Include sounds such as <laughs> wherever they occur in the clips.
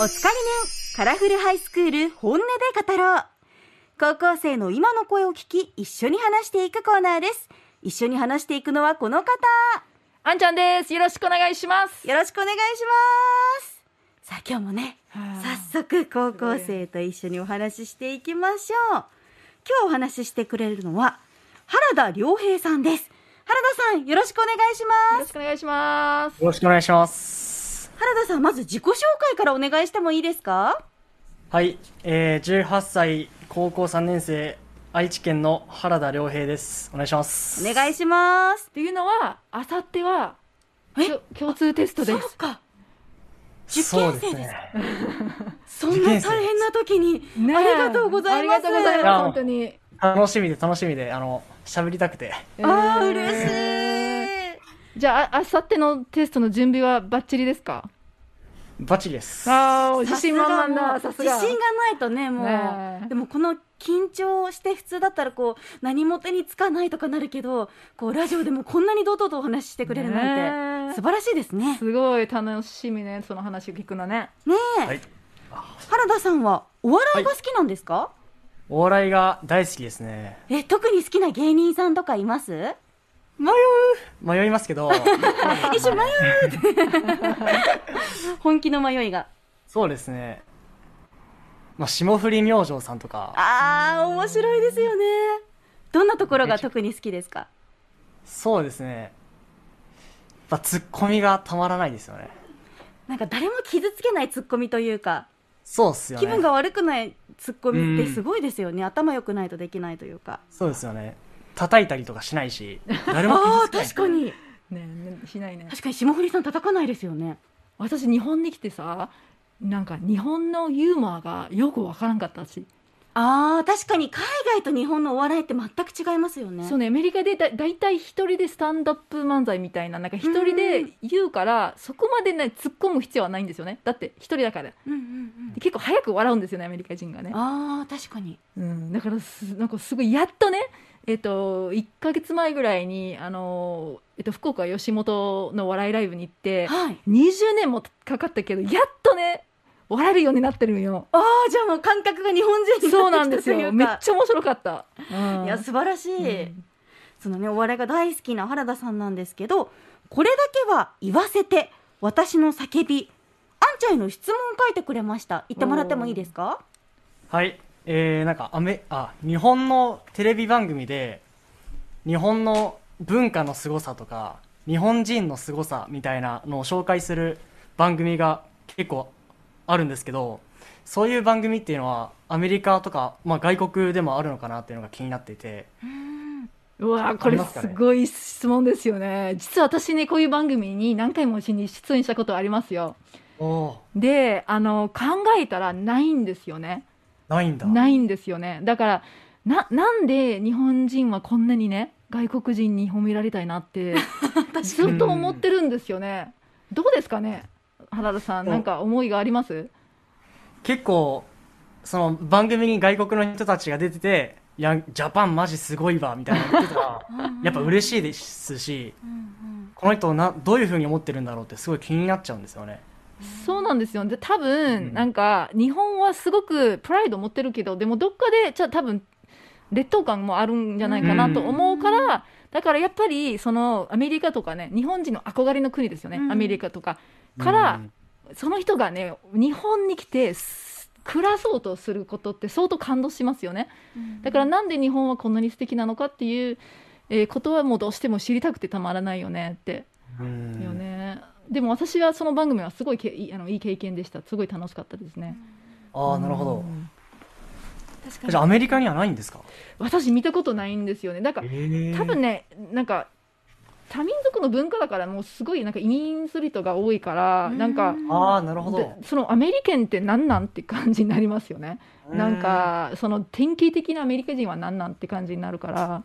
お疲れねんカラフルハイスクール本音で語ろう高校生の今の声を聞き一緒に話していくコーナーです一緒に話していくのはこの方あんちゃんですよろしくお願いしますよろしくお願いしますさあ今日もね早速高校生と一緒にお話ししていきましょう今日お話ししてくれるのは原田良平さんです原田さんよろしくお願いしますよろしくお願いしますよろしくお願いします原田さん、まず自己紹介からお願いしてもいいですかはい、えー、18歳、高校3年生、愛知県の原田良平です。お願いします。お願いします。っていうのは、あさっては、共通テストです。そうか。受験生です。そ、ね、んな大変な時に、ね、ありがとうございます。ありがとうございます、本当に。楽しみで楽しみで、あの、喋りたくて。ああ、嬉しい。じゃあ、あさってのテストの準備はばっちりですかバッチリです。あ自信満々だ。さすが。自信がないとね、もう。でも、この緊張して普通だったらこう何も手につかないとかなるけどこうラジオでもこんなに堂々とお話ししてくれるなんて素晴らしいですねすごい楽しみねその話を聞くのねねえ、はい、原田さんはお笑いが好きなんですか、はい、お笑いが大好きですねえ特に好きな芸人さんとかいます迷う迷いますけど <laughs> 一瞬迷うって <laughs> 本気の迷いがそうですねまあ霜降り明星さんとかああ面白いですよねどんなところが特に好きですかそうですねやっぱツッコミがたまらないですよねなんか誰も傷つけないツッコミというかそうっすよね気分が悪くないツッコミってすごいですよね頭良くないとできないというかそうですよね叩いたりとかしないし <laughs> 誰もああ確かにねしないね確かに霜降りさん叩かないですよね私日本に来てさなんか日本のユーモアがよくわからんかったしあ確かに海外と日本のお笑いって全く違いますよね。そうねアメリカでだ大体一人でスタンドアップ漫才みたいななんか一人で言うから、そこまでね突っ込む必要はないんですよねだって一人だから、うんうんうん、結構早く笑うんですよねアメリカ人がね。あ確かに、うん、だからなんかすごいやっとねえっと、1か月前ぐらいにあの、えっと、福岡吉本の笑いライブに行って、はい、20年もかかったけどやっとね笑えるようになってるよああじゃあもう感覚が日本人そうなんですよめっちゃ面白かった、いや素晴らしい、うん、そのねお笑いが大好きな原田さんなんですけどこれだけは言わせて私の叫びあんちゃんへの質問を書いてくれました言ってもらってもいいですかはいえー、なんかアメあ日本のテレビ番組で日本の文化のすごさとか日本人のすごさみたいなのを紹介する番組が結構あるんですけどそういう番組っていうのはアメリカとか、まあ、外国でもあるのかなっていうのが気になっていて。うわこれすごい質問ですよね、ね、実は私ねこういう番組に何回もうちに出演したことありますよであの考えたらないんですよねないんだないんですよねだからななんで日本人はこんなにね外国人に褒められたいなって <laughs> ずっと思ってるんですよね、どうですかね原田さん、なんか思いがあります結構、その番組に外国の人たちが出てて、いや、ジャパンマジすごいわ、みたいな言ってたら、<laughs> やっぱ嬉しいですし、うんうん、この人な、どういうふうに思ってるんだろうって、すごい気になっちゃうんですよね。そうなんですよ。で、多分、うん、なんか、日本はすごくプライド持ってるけど、でもどっかで、じゃ多分、劣等感もあるんじゃないかなと思うから、うん、だからやっぱり、その、アメリカとかね、日本人の憧れの国ですよね、うん、アメリカとか。から、その人がね日本に来て暮らそうとすることって相当感動しますよね、だからなんで日本はこんなに素敵なのかっていう、えー、ことはもうどうしても知りたくてたまらないよねって、よねでも私はその番組はすごいけあのいい経験でしたすごい楽しかったですね、ああなるほど、じゃアメリカにはないんですか私見たことないんですよねだから、えー、多分ねなんか多民族の文化だからもうすごいなんか移民する人が多いからなんかあなるほどそのアメリカンって何なんって感じになりますよねなんかその典型的なアメリカ人は何なんって感じになるから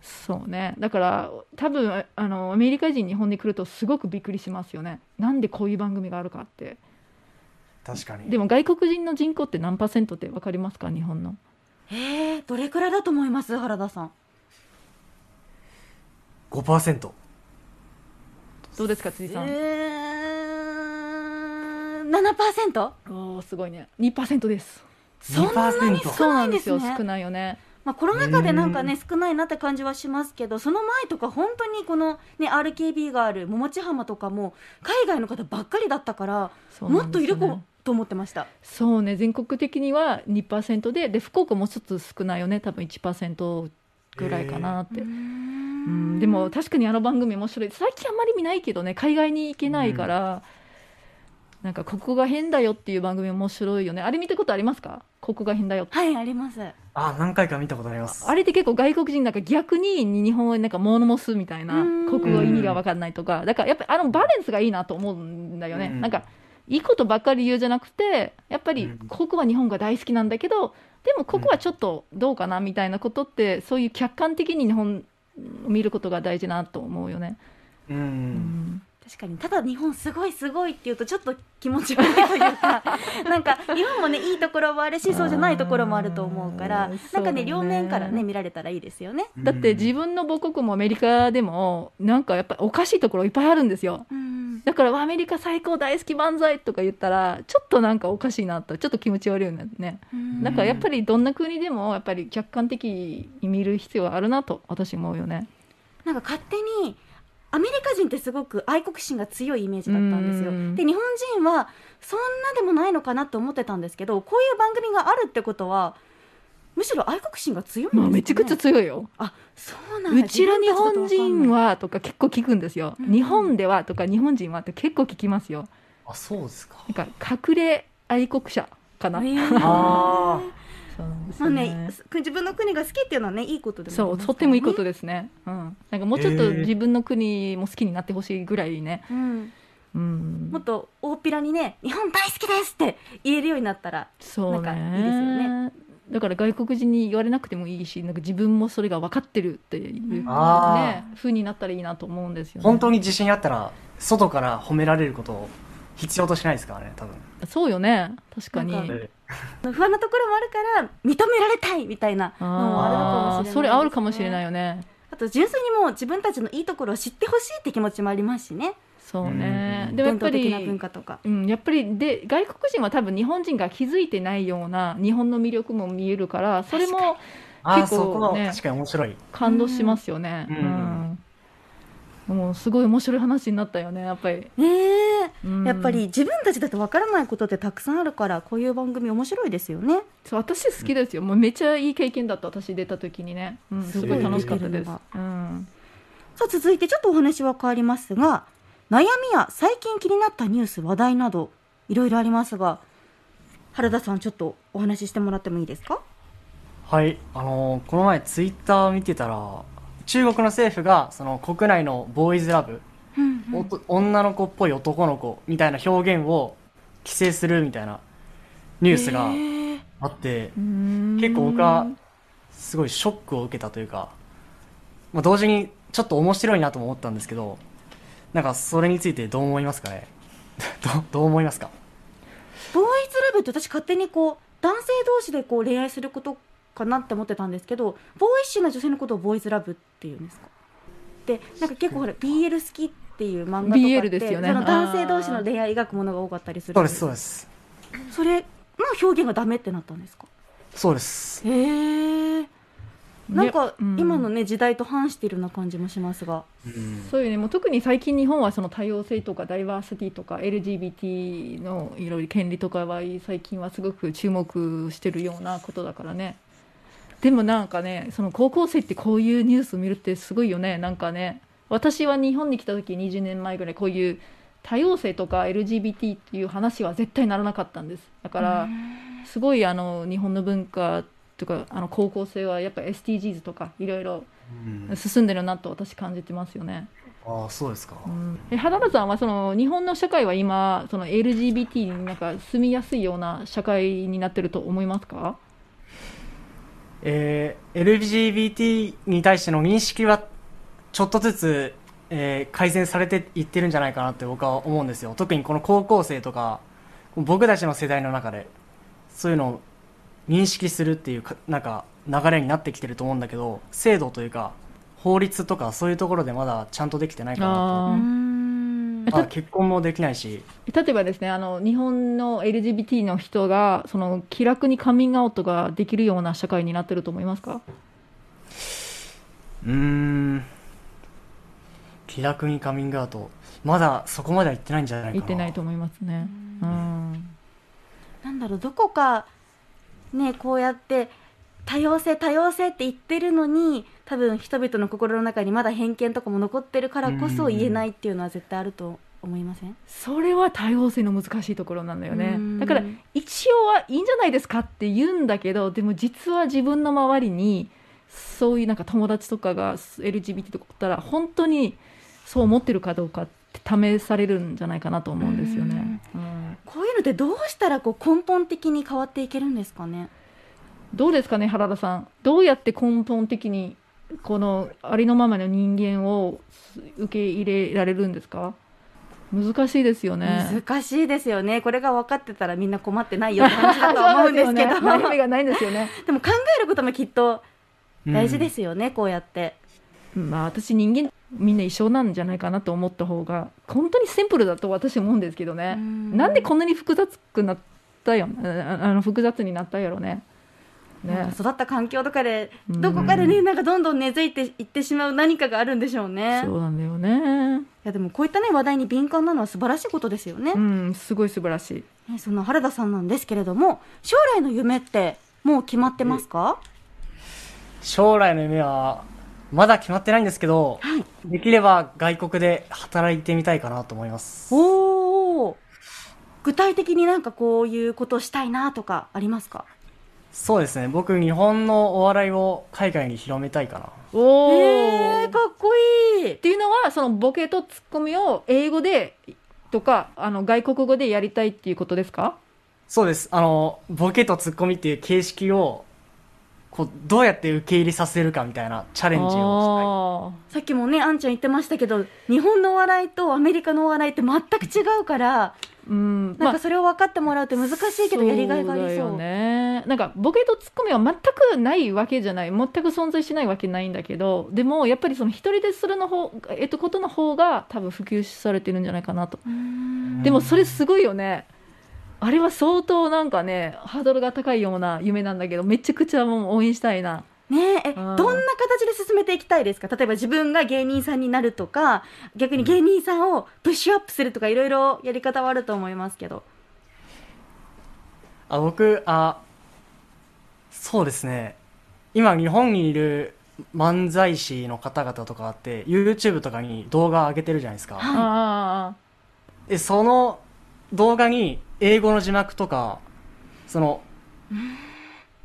そうねだから多分あのアメリカ人日本に来るとすごくびっくりしますよねなんでこういう番組があるかって確かにでも外国人の人口って何パーセントって分かりますか日本のえー、どれくらいだと思います原田さん5%どうですか辻さん、えー、7%おおすごいね2%ですそんなに少ないんですね少ないよねまあ、コロナ禍でなんかね少ないなって感じはしますけどその前とか本当にこの、ね、RKB がある桃地浜とかも海外の方ばっかりだったから、ね、もっといる子と思ってましたそうね全国的には2%でで福岡もちょっと少ないよね多分1%ぐらいかなって。えー、うんでも確かにあの番組面白い最近あんまり見ないけどね海外に行けないから、うん、なんか「ここが変だよ」っていう番組面白いよねあれ見たことありますかここが変だよはいありますあ何回か見たことありますあれって結構外国人なんか逆に日本語なんかモノモスみたいなここ語意味が分かんないとかだからやっぱりあのバレンスがいいなと思うんだよね、うん、なんかいいことばっかり言うじゃなくてやっぱりここは日本が大好きなんだけどでもここはちょっとどうかなみたいなことって、うん、そういう客観的に日本を見ることが大事なと思うよね。うん、うん確かにただ日本すごいすごいっていうとちょっと気持ち悪いというか <laughs> なんか日本もねいいところもあるしそうじゃないところもあると思うからなんかね、両面からね見られたらいいですよねだって自分の母国もアメリカでもなんかやっぱおかしいところいっぱいあるんですよ、うん、だからアメリカ最高大好き万歳とか言ったらちょっとなんかおかしいなとちょっと気持ち悪いよね、うん、だからやっぱりどんな国でもやっぱり客観的に見る必要はあるなと私思うよねなんか勝手にアメリカ人ってすごく愛国心が強いイメージだったんですよ。で日本人はそんなでもないのかなと思ってたんですけどこういう番組があるってことはむしろ愛国心が強いんですね、まあ、めちゃくちゃ強いよあそうなんうちら日本人はとか結構聞くんですよ、うん、日本ではとか日本人はって結構聞きますよあそうですかなんか隠れ愛国者かな、えー、<laughs> あそうなんですね,、まあね、自分の国が好きっていうのはねいいことでも、ね、そうとってもいいことですね、うん、なんかもうちょっと自分の国も好きになってほしいぐらいね、えー、うんうん、もっと大っぴらにね「日本大好きです!」って言えるようになったらそう、なんかいいですよね。だから外国人に言われなくてもいいしなんか自分もそれが分かってるっていうね、ふうになったらいいなと思うんですよ、ね、本当に自信あったら外から褒められること必要としないですからね多分そうよね確かに不安なところもあるから認められたいみたいなのもそれあるかもしれないよねあと純粋にもう自分たちのいいところを知ってほしいって気持ちもありますしねそうね、うん、でもやっぱり文化とか、うん、やっぱりで外国人は多分日本人が気づいてないような日本の魅力も見えるからそれも結構、ね、確かに面白い感動しますよね、うん、うんもうすごい面白い話になったよねやっぱりねえ、うん、やっぱり自分たちだとわからないことってたくさんあるからこういう番組面白いですよねそう私好きですよ、もうめちゃいい経験だった私出た時にね、うん、すごい楽しかったです、うん、さあ続いてちょっとお話は変わりますが悩みや最近気になったニュース話題などいろいろありますが原田さんちょっとお話ししてもらってもいいですかはいあのー、この前ツイッター見てたら中国の政府がその国内のボーイズラブ、うんうん、女の子っぽい男の子みたいな表現を規制するみたいなニュースがあって、えー、結構僕はすごいショックを受けたというか、まあ、同時にちょっと面白いなとも思ったんですけどなんかそれについてどう思いますかね <laughs> どどう思いますかボーイズラブって私勝手にこう男性同士でこう恋愛することかなって思ってたんですけどボーイッシュな女性のことをボーイズラブっていうんですかでなんか結構ほら BL 好きっていう漫画とかって、ね、その男性同士の恋愛描くものが多かったりするそうですそうですそれの表現がダメってなったんですかそうですへえなんか今のね時代と反しているような感じもしますが、うん、そういうねもう特に最近日本はその多様性とかダイバーシティとか LGBT のいろいろ権利とかは最近はすごく注目してるようなことだからねでもなんかねその高校生ってこういうニュースを見るってすごいよねなんかね私は日本に来た時20年前ぐらいこういう多様性とか LGBT っていう話は絶対ならなかったんですだからすごいあの日本の文化とかあの高校生はやっぱ SDGs とかいろいろ進んでるなと私感じてますよね。ああそうですか、うん、え花田さんはその日本の社会は今その LGBT になんか住みやすいような社会になってると思いますかえー、LGBT に対しての認識はちょっとずつ、えー、改善されていってるんじゃないかなって僕は思うんですよ特にこの高校生とか僕たちの世代の中でそういうのを認識するっていうかなんか流れになってきてると思うんだけど制度というか法律とかそういうところでまだちゃんとできてないかなと。あ結婚もできないし例えばですねあの日本の LGBT の人がその気楽にカミングアウトができるような社会になってると思いますかうん気楽にカミングアウトまだそこまでは行ってないんじゃないかな行ってないと思いますねうんなんだろうどこかねこうやって多様性多様性って言ってるのに多分人々の心の中にまだ偏見とかも残ってるからこそ言えないっていうのは絶対あると思いませんそれは多様性の難しいところなんだよねだから一応はいいんじゃないですかって言うんだけどでも実は自分の周りにそういうなんか友達とかが LGBT とかったら本当にそう思ってるかどうかって試されるんじゃないかなと思うんですよね。うんこういうのってどうしたらこう根本的に変わっていけるんですかねどうですかね原田さんどうやって根本的にこのありのままの人間を受け入れられるんですか難しいですよね難しいですよねこれが分かってたらみんな困ってないよって感じだと思うんですけど <laughs> ね、悩みがないんですよね <laughs> でも考えることもきっと大事ですよね、うん、こうやってまあ私人間みんな一緒なんじゃないかなと思った方が本当にシンプルだと私思うんですけどねんなんでこんなに複雑くなったよあの複雑になったやろねね、育った環境とかでどこかでね、うん、なんかどんどん根付いていってしまう何かがあるんでしょうね。そうなんだよね。いやでもこういったね話題に敏感なのは素晴らしいことですよね。うん、すごい素晴らしい。ね、その原田さんなんですけれども、将来の夢ってもう決まってますか？将来の夢はまだ決まってないんですけど、はい、できれば外国で働いてみたいかなと思います。おお。具体的になんかこういうことしたいなとかありますか？そうですね僕日本のお笑いを海外に広めたいかなおお、えー、かっこいいっていうのはそのボケとツッコミを英語でとかあの外国語でやりたいっていうことですかそうですあのボケとツッコミっていう形式をこうどうやって受け入れさせるかみたいなチャレンジをしたいさっきもねあんちゃん言ってましたけど日本のお笑いとアメリカのお笑いって全く違うからうん、なんかそれを分かってもらうって難しいけどやりがいがありそう、まあ、ねなんかボケとツッコミは全くないわけじゃない全く存在しないわけないんだけどでもやっぱりその一人でするの方、えっと、ことの方が多分普及されてるんじゃないかなとでもそれすごいよねあれは相当なんかねハードルが高いような夢なんだけどめちゃくちゃもう応援したいな。ねえ、どんな形で進めていきたいですか例えば自分が芸人さんになるとか逆に芸人さんをプッシュアップするとかいろいろやり方はあると思いますけどあ僕あそうですね今日本にいる漫才師の方々とかって YouTube とかに動画上げてるじゃないですか、はい、でその動画に英語の字幕とかその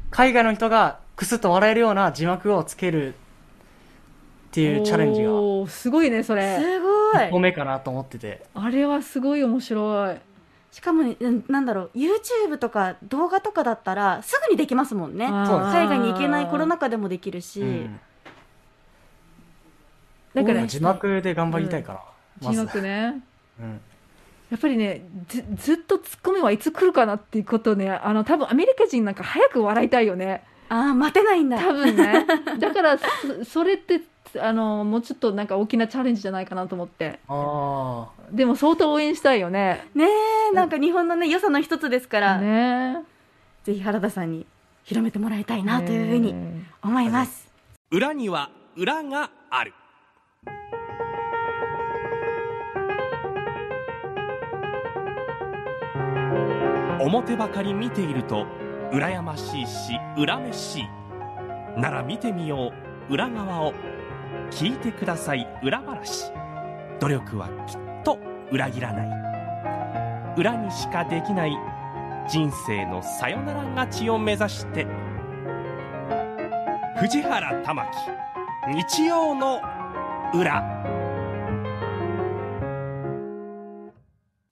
海外の人がクスッと笑えるような字幕をつけるっていうチャレンジがすごいねそれすごい1め目かなと思っててあれはすごい面白いしかも、なんだろう YouTube とか動画とかだったらすぐにできますもんね海外に行けないコロナ禍でもできるし、うん、だから字幕で頑張りたいから、うん、字幕ね、うん、やっぱりねずっとツッコミはいつ来るかなっていうことねあの多分アメリカ人なんか早く笑いたいよねああ待てないんだ多分ね <laughs> だからそれってあのもうちょっとなんか大きなチャレンジじゃないかなと思ってあでも相当応援したいよねねえなんか日本のね良さの一つですからねぜひ原田さんに広めてもらいたいなというふうに思います、裏には裏がある表ばかり見ていると羨ましいし恨めしいなら見てみよう裏側を聞いてください裏話努力はきっと裏切らない裏にしかできない人生のさよなら勝ちを目指して藤原玉木日曜の裏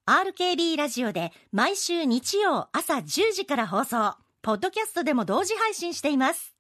RKB ラジオで毎週日曜朝10時から放送ポッドキャストでも同時配信しています